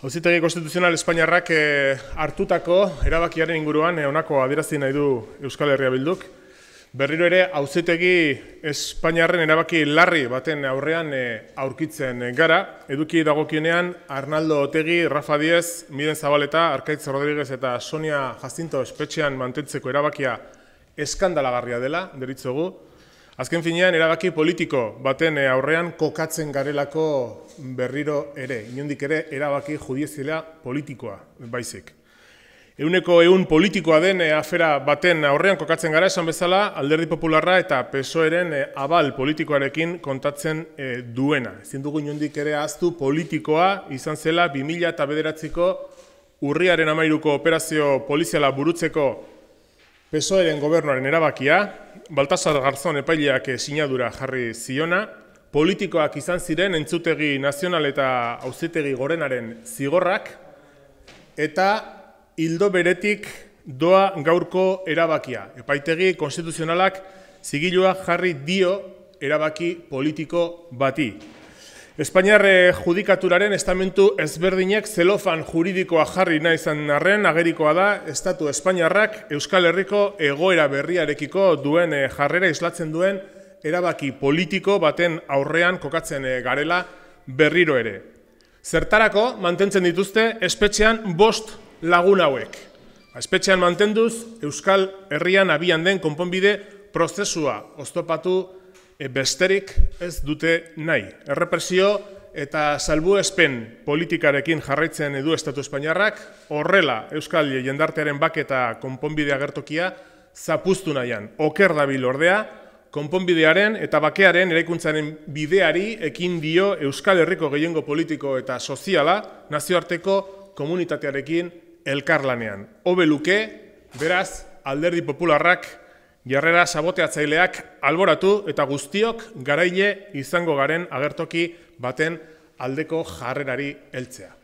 Hauzitegi Konstituzional Espainiarrak eh, hartutako erabakiaren inguruan e, eh, onako adierazi nahi du Euskal Herria Bilduk. Berriro ere, hauzitegi Espainiarren erabaki larri baten aurrean eh, aurkitzen gara. Eduki dagokionean, Arnaldo Otegi, Rafa Diez, Miren Zabaleta, Arkaitz Rodriguez eta Sonia Jacinto espetxean mantentzeko erabakia eskandalagarria dela, deritzogu. Azken finean, erabaki politiko baten eh, aurrean kokatzen garelako berriro ere, inondik ere, erabaki judiezilea politikoa, baizik. Euneko eun politikoa den eh, afera baten aurrean kokatzen gara esan bezala, alderdi popularra eta PSOEren eh, abal politikoarekin kontatzen duena. Zindugu, dugu inundik ere aztu politikoa izan zela 2000 eta bederatziko urriaren amairuko operazio poliziala burutzeko PSOEren gobernuaren erabakia, Baltasar Garzon epaileak eh, sinadura jarri ziona, politikoak izan ziren entzutegi nazional eta hauzetegi gorenaren zigorrak, eta hildo beretik doa gaurko erabakia. Epaitegi konstituzionalak zigilua jarri dio erabaki politiko bati. Espainiarre eh, judikaturaren estamentu ezberdinek zelofan juridikoa jarri nahi zen narren, agerikoa da, Estatu Espainiarrak Euskal Herriko egoera berriarekiko duen eh, jarrera islatzen duen erabaki politiko baten aurrean kokatzen eh, garela berriro ere. Zertarako mantentzen dituzte espetxean bost lagun hauek. Espetxean mantenduz Euskal Herrian abian den konponbide prozesua oztopatu E besterik ez dute nahi. Errepresio eta salbuespen politikarekin jarraitzen edu Estatu Espainiarrak, horrela Euskal jendartearen bak eta konponbidea gertokia zapustu nahian. Oker dabil ordea, konponbidearen eta bakearen eraikuntzaren bideari ekin dio Euskal Herriko gehiengo politiko eta soziala nazioarteko komunitatearekin elkarlanean. Obeluke, beraz, alderdi popularrak, jarrera saboteatzaileak alboratu eta guztiok garaile izango garen agertoki baten aldeko jarrerari eltzea.